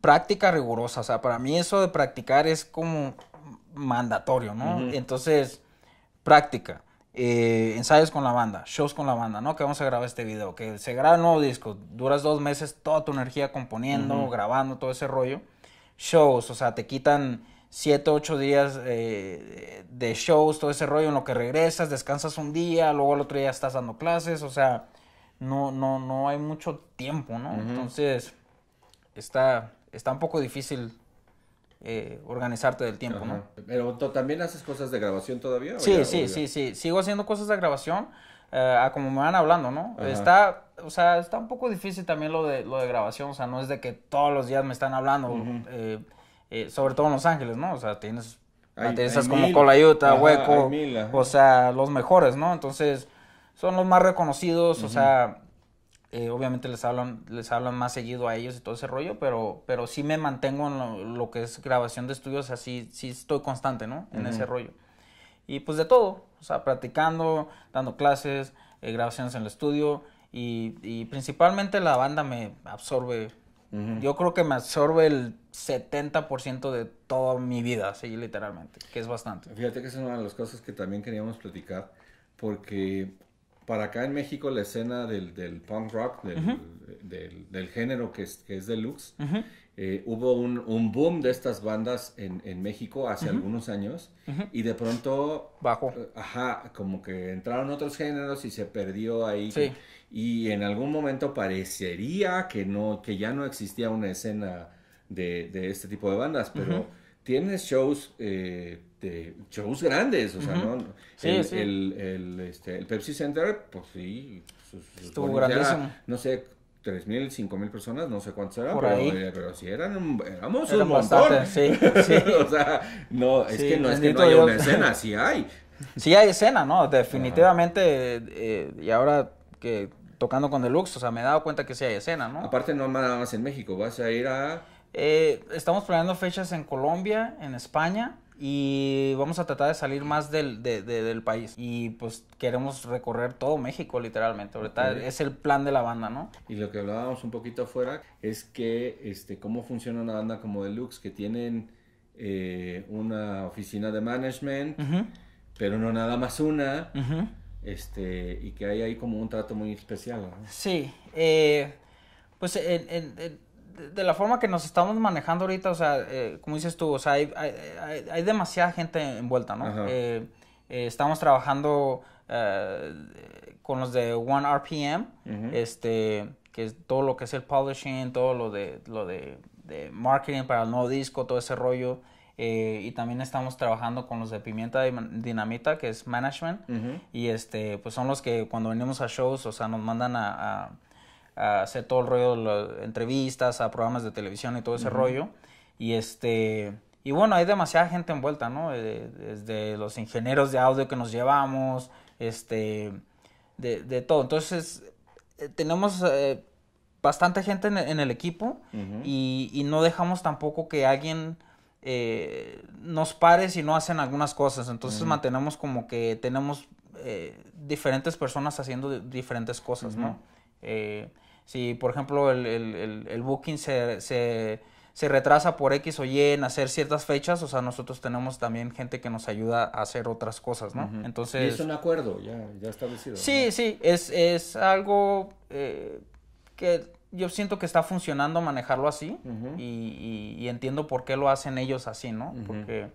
práctica rigurosa. O sea, para mí eso de practicar es como mandatorio, ¿no? Entonces, práctica. Eh, ensayos con la banda, shows con la banda, ¿no? Que vamos a grabar este video, que se graba un nuevo disco, duras dos meses toda tu energía componiendo, grabando, todo ese rollo. Shows, o sea, te quitan siete, ocho días eh, de shows, todo ese rollo, en lo que regresas, descansas un día, luego al otro día estás dando clases, o sea, no, no, no hay mucho tiempo, ¿no? Entonces está, está un poco difícil eh, organizarte del tiempo, ¿no? Pero también haces cosas de grabación todavía? Sí, sí, sí, sí. Sigo haciendo cosas de grabación, eh, a como me van hablando, ¿no? Está, o sea, está un poco difícil también lo de, lo de grabación, o sea, no es de que todos los días me están hablando, eh, sobre todo en Los Ángeles, ¿no? O sea, tienes esas como Colayuta, Hueco, o sea, los mejores, ¿no? Entonces, son los más reconocidos, o sea, eh, obviamente les hablan, les hablan más seguido a ellos y todo ese rollo, pero, pero sí me mantengo en lo, que es grabación de estudios, así sí estoy constante, ¿no? En ese rollo. Y pues de todo, o sea, practicando, dando clases, eh, grabaciones en el estudio y, principalmente la banda me absorbe. Yo creo que me absorbe el 70% de toda mi vida, así literalmente, que es bastante. Fíjate que es una de las cosas que también queríamos platicar, porque para acá en México la escena del, punk rock, del, género que es, deluxe, eh, hubo un, boom de estas bandas en, México hace algunos años y de pronto... Bajo. Eh, ajá, como que entraron otros géneros y se perdió ahí. Sí. Y en algún momento parecería que, no, que ya no existía una escena de, este tipo de bandas, pero tienes shows... Eh, este, shows grandes, o sea, ¿no? el, El, este, el Pepsi Center, pues sí. Estuvo grandísimo. no sé, tres mil, cinco mil personas, no sé cuántos eran, pero, si eh, sí eran, éramos un sí, sí. o sea, no, es que no es que no haya una escena, sí hay. Sí hay escena, ¿no? Definitivamente, eh, y ahora que tocando con Deluxe, o sea, me he dado cuenta que sí hay escena, ¿no? Aparte no nada más en México, vas a ir a... Eh, estamos planeando fechas en Colombia, en España, y vamos a tratar de salir más del, país. Y pues queremos recorrer todo México, literalmente. Ahorita es el plan de la banda, ¿no? Y lo que hablábamos un poquito afuera es que, este, cómo funciona una banda como Deluxe, que tienen eh, una oficina de management, pero no nada más una, este, y que hay ahí como un trato muy especial, Sí, eh, pues en de la forma que nos estamos manejando ahorita, o sea, eh, como dices tú, o sea, hay, demasiada gente envuelta, ¿no? Eh, eh, estamos trabajando con los de One RPM, este, que es todo lo que es el publishing, todo lo de, lo de, marketing para el nuevo disco, todo ese rollo. y también estamos trabajando con los de Pimienta Dinamita, que es management. Y este, pues son los que cuando venimos a shows, o sea, nos mandan a a hacer todo el rollo de las entrevistas, a programas de televisión y todo ese rollo. Y este y bueno, hay demasiada gente envuelta, ¿no? Eh, desde los ingenieros de audio que nos llevamos, este, de, todo. Entonces, eh, tenemos eh, bastante gente en, el equipo y, no dejamos tampoco que alguien nos pare si no hacen algunas cosas. Entonces, mantenemos como que tenemos diferentes personas haciendo diferentes cosas, ¿no? Eh, si, por ejemplo, el, el, el, booking se, se, retrasa por X o Y en hacer ciertas fechas, o sea, nosotros tenemos también gente que nos ayuda a hacer otras cosas, ¿no? Entonces... ¿Y es un acuerdo ya, ya establecido. Sí, sí, es, es algo eh, que yo siento que está funcionando manejarlo así y, entiendo por qué lo hacen ellos así, ¿no? Porque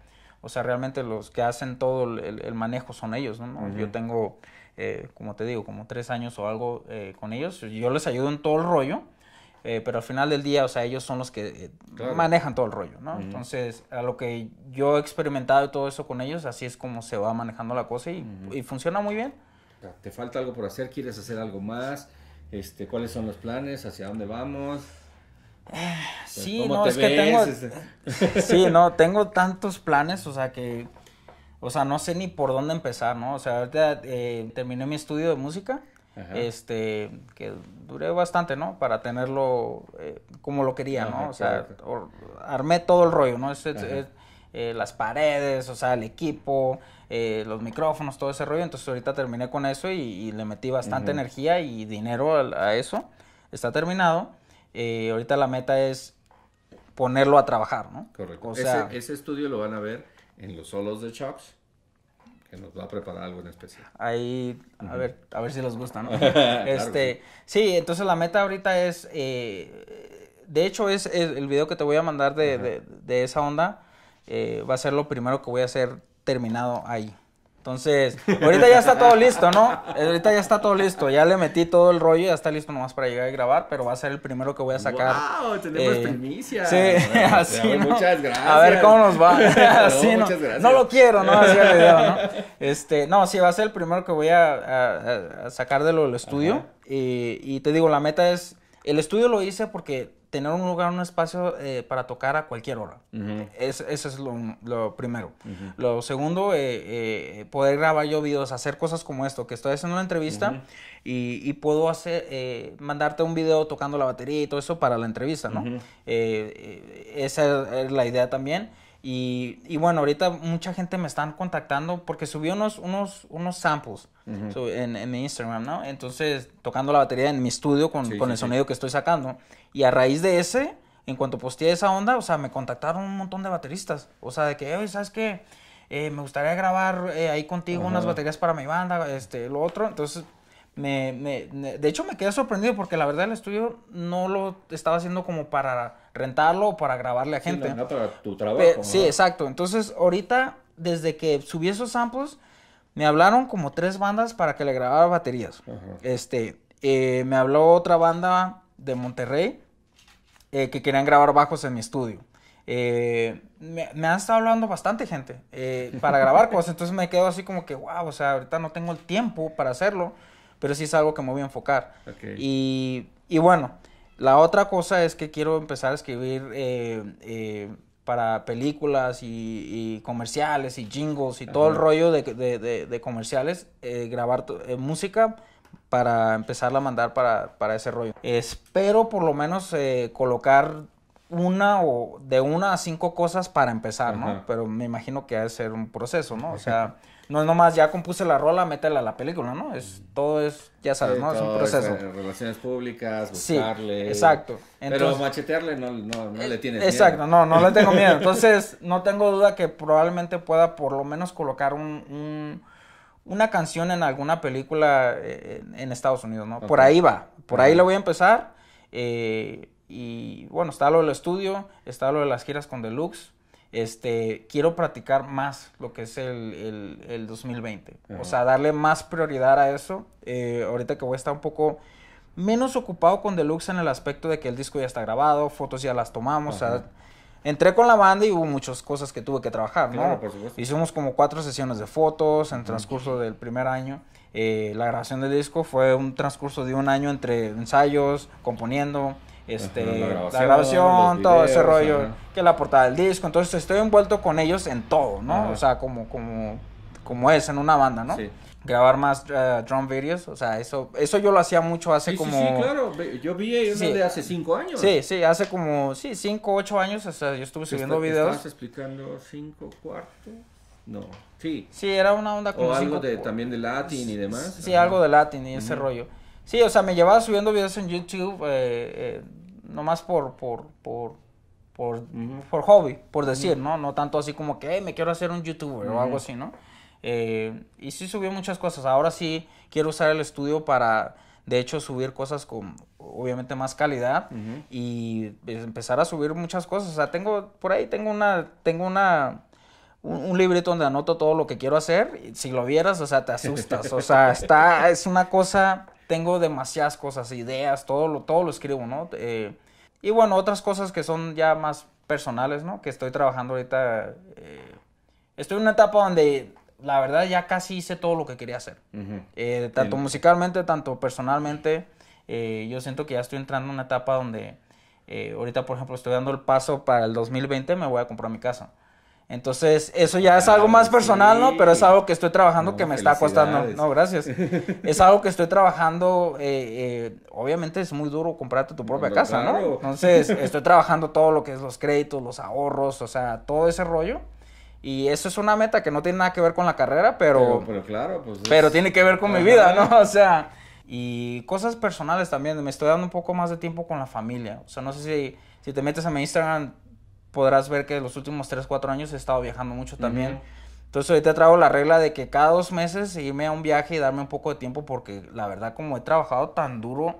o sea, realmente los que hacen todo el, manejo son ellos, ¿no? Yo tengo, eh, como te digo, como tres años o algo eh, con ellos. Yo les ayudo en todo el rollo, eh, pero al final del día, o sea, ellos son los que manejan todo el rollo, ¿no? Entonces, a lo que yo he experimentado todo eso con ellos, así es como se va manejando la cosa y, funciona muy bien. ¿Te falta algo por hacer? ¿Quieres hacer algo más? Este, ¿Cuáles son los planes? ¿Hacia dónde vamos? Eh, sí, no, es que tengo. Este. sí, no, tengo tantos planes, o sea que. O sea, no sé ni por dónde empezar, ¿no? O sea, ahorita eh, terminé mi estudio de música. Este, que duré bastante, ¿no? Para tenerlo eh, como lo quería, ¿no? o sea, armé todo el rollo, ¿no? las paredes, o sea, el equipo, los micrófonos, todo ese rollo. Entonces, ahorita terminé con eso y, le metí bastante energía y dinero a eso. Está terminado. Eh, ahorita la meta es ponerlo a trabajar, ¿no? O sea, ese, estudio lo van a ver en los solos de Chops que nos va a preparar algo en especial. Ahí, a ver, a ver si les gusta, ¿no? este, sí, entonces la meta ahorita es, eh, de hecho es, el video que te voy a mandar de, esa onda, eh, va a ser lo primero que voy a hacer terminado ahí. Entonces, ahorita ya está todo listo, ¿no? Ahorita ya está todo listo. Ya le metí todo el rollo, ya está listo nomás para llegar y grabar, pero va a ser el primero que voy a sacar. ¡Wow! Tenemos eh, Sí, así. ¿no? Muchas gracias. A ver cómo nos va. muchas Gracias. no lo quiero, ¿no? Así el video, ¿no? Este, no, sí, va a ser el primero que voy a, sacar de lo del estudio. Y, y te digo, la meta es el estudio lo hice porque tener un lugar, un espacio eh, para tocar a cualquier hora. es, eso es lo, primero. Lo segundo, eh, eh, poder grabar yo videos, hacer cosas como esto, que estoy haciendo una entrevista y, puedo hacer, mandarte un video tocando la batería y todo eso para la entrevista, ¿no? esa es la idea también. Y, bueno, ahorita mucha gente me están contactando porque subí unos, unos, unos samples en, mi Instagram, ¿no? Entonces, tocando la batería en mi estudio con, el sonido que estoy sacando. Y a raíz de ese, en cuanto posteé esa onda, o sea, me contactaron un montón de bateristas. O sea, de que, ¿sabes qué? Eh, me gustaría grabar eh, ahí contigo unas baterías para mi banda, este, lo otro. Entonces, me, de hecho me quedé sorprendido porque la verdad el estudio no lo estaba haciendo como para rentarlo o para grabarle a gente. Sí, Sí, exacto. Entonces, ahorita, desde que subí esos samples, me hablaron como tres bandas para que le grabara baterías. Este, eh, me habló otra banda de Monterrey eh, que querían grabar bajos en mi estudio. Eh, me, han estado hablando bastante gente para grabar cosas, entonces me quedo así como que, wow, o sea, ahorita no tengo el tiempo para hacerlo, pero sí es algo que me voy a enfocar. Y, bueno, la otra cosa es que quiero empezar a escribir para películas y, comerciales y jingles y todo el rollo de, comerciales, eh, grabar eh, música para empezarla a mandar para, para ese rollo. Espero por lo menos eh, colocar una o de una a cinco cosas para empezar, ¿no? Pero me imagino que ha de ser un proceso, ¿no? O sea, no es nomás ya compuse la rola, métela a la película, ¿no? Es todo es, ya sabes, ¿no? Es un proceso. relaciones públicas, buscarle. Sí, exacto. pero machetearle no, no, eh, le tienes miedo. Exacto, no, no le tengo miedo. Entonces, no tengo duda que probablemente pueda por lo menos colocar un, una canción en alguna película eh, en, Estados Unidos, ¿no? Por ahí va. Por ahí le voy a empezar. Eh, y bueno, está lo del estudio, está lo de las giras con Deluxe. Este, quiero practicar más lo que es el, el, 2020. O sea, darle más prioridad a eso. Eh, ahorita que voy a estar un poco menos ocupado con Deluxe en el aspecto de que el disco ya está grabado, fotos ya las tomamos. entré con la banda y hubo muchas cosas que tuve que trabajar, ¿no? Hicimos como cuatro sesiones de fotos en transcurso del primer año. Eh, la grabación del disco fue un transcurso de un año entre ensayos, componiendo este, la grabación, todo ese rollo, que la portada del disco, entonces estoy envuelto con ellos en todo, ¿no? O sea, como, como, como es en una banda, ¿no? Grabar más eh, drum videos, o sea, eso, eso yo lo hacía mucho hace como... Sí, sí, claro, yo vi eso de hace cinco años. Sí, sí, hace como, sí, cinco, ocho años, o sea, yo estuve subiendo videos. ¿Estás explicando cinco, cuartos No, sí. Sí, era una onda como... O algo de, también de Latin y demás. Sí, algo de Latin y ese rollo. Sí, o sea, me llevaba subiendo videos en YouTube no eh, más eh, nomás por, por, por, hobby, por decir, ¿no? No tanto así como que hey, me quiero hacer un youtuber o algo así, ¿no? Eh, y sí subí muchas cosas. Ahora sí quiero usar el estudio para, de hecho, subir cosas con, obviamente, más calidad y pues, empezar a subir muchas cosas. O sea, tengo, por ahí tengo una, tengo una, un, librito donde anoto todo lo que quiero hacer. Si lo vieras, o sea, te asustas. O sea, está, es una cosa tengo demasiadas cosas, ideas, todo lo, todo lo escribo, ¿no? Eh, y bueno, otras cosas que son ya más personales, ¿no? Que estoy trabajando ahorita. Eh, estoy en una etapa donde la verdad ya casi hice todo lo que quería hacer. Eh, tanto musicalmente, tanto personalmente. yo siento que ya estoy entrando en una etapa donde ahorita, por ejemplo, estoy dando el paso para el 2020, me voy a comprar mi casa. Entonces, eso ya es algo más ah, personal, ¿no? Pero es algo que estoy trabajando que me está costando. No, gracias. Es algo que estoy trabajando. Eh, eh, obviamente es muy duro comprarte tu propia casa, ¿no? Entonces, estoy trabajando todo lo que es los créditos, los ahorros, o sea, todo ese rollo. Y eso es una meta que no tiene nada que ver con la carrera, pero. Pero, claro, pues. Pero tiene que ver con mi vida, ¿no? O sea, y cosas personales también. Me estoy dando un poco más de tiempo con la familia. O sea, no sé si, si te metes a mi Instagram podrás ver que los últimos 3, 4 años he estado viajando mucho también. Entonces ahorita traigo la regla de que cada dos meses irme a un viaje y darme un poco de tiempo porque la verdad como he trabajado tan duro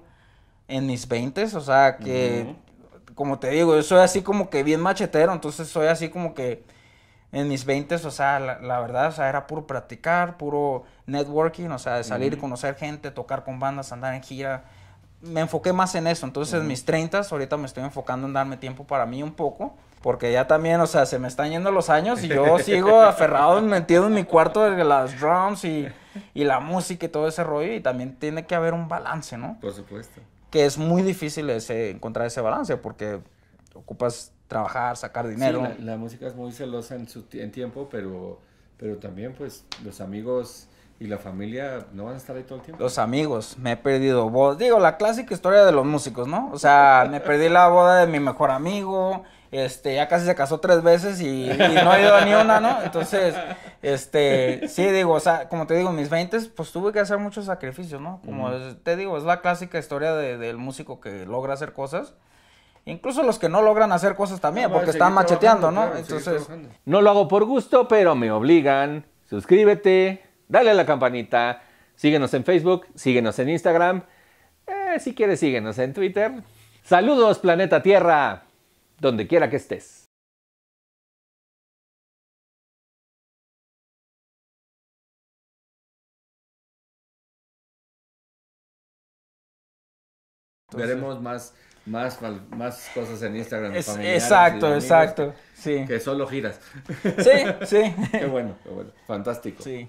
en mis 20, o sea que, como te digo, yo soy así como que bien machetero, entonces soy así como que en mis 20, o sea, la, verdad, o sea, era puro practicar, puro networking, o sea, de salir, conocer gente, tocar con bandas, andar en gira. Me enfoqué más en eso, entonces en mis 30, ahorita me estoy enfocando en darme tiempo para mí un poco porque ya también, o sea, se me están yendo los años y yo sigo aferrado, metido en mi cuarto de las drums y, la música y todo ese rollo. Y también tiene que haber un balance, ¿no? Por supuesto. Que es muy difícil ese, encontrar ese balance porque ocupas trabajar, sacar dinero. Sí, la, música es muy celosa en su tiempo, pero, pero también pues los amigos y la familia no van a estar ahí todo el tiempo. Los amigos, me he perdido voz. Digo, la clásica historia de los músicos, ¿no? O sea, me perdí la boda de mi mejor amigo, este, ya casi se casó tres veces y, no ha ido ni una, ¿no? Entonces, este, sí, digo, o sea, como te digo, mis 20 pues tuve que hacer muchos sacrificios, ¿no? Como te digo, es la clásica historia del músico que logra hacer cosas. Incluso los que no logran hacer cosas también, ah, porque están macheteando, ¿no? Entonces, no lo hago por gusto, pero me obligan. Suscríbete, dale a la campanita, síguenos en Facebook, síguenos en Instagram. Eh, si quieres, síguenos en Twitter. Saludos, planeta Tierra donde quiera que estés. Veremos más, más, más cosas en Instagram. exacto, exacto. Sí. Que solo giras. Sí, sí. qué bueno, qué bueno. Fantástico. Sí.